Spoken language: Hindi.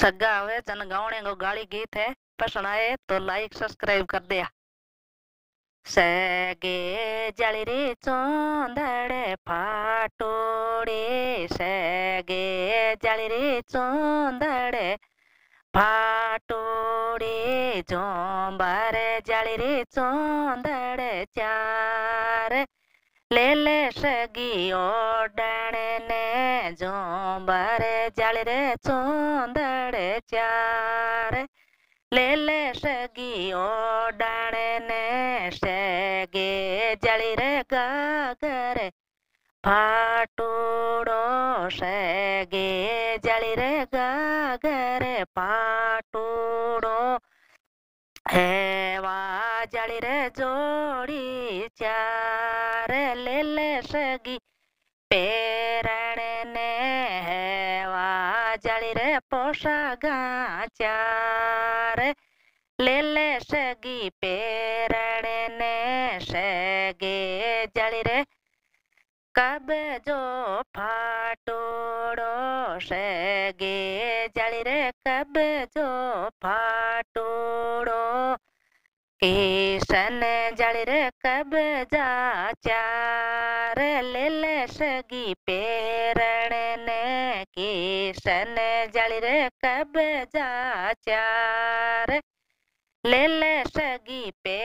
सगा आवे जन गावणे को गाली गीत है पसंद आए तो लाइक सब्सक्राइब कर दिया सगे जल रे चौंदड़ फाटोड़े सगे जल रे चौंदड़ फाटोड़े जोंबर जल रे चौंदड़ चार ले ले सगी ओडने जो बार जाल रे चौंदड़ चार ले ले सगी ओडने सगे जाल रे गागर फाटूड़ो सगे जाल रे गागर फाटूड़ जाड़ी रे जोड़ी चार ले ले सगी पेरण ने हेवा जाड़ी रे पोषा चार ले ले सगी पेरण ने सगे जाड़ी रे कब जो फाटोड़ो सगे जाड़ी रे कब जो फाटोड़ो के सन जड़ कब्जा चार ले सगी पेरण ने की सन जड़ कब्जा चार ले सगी पे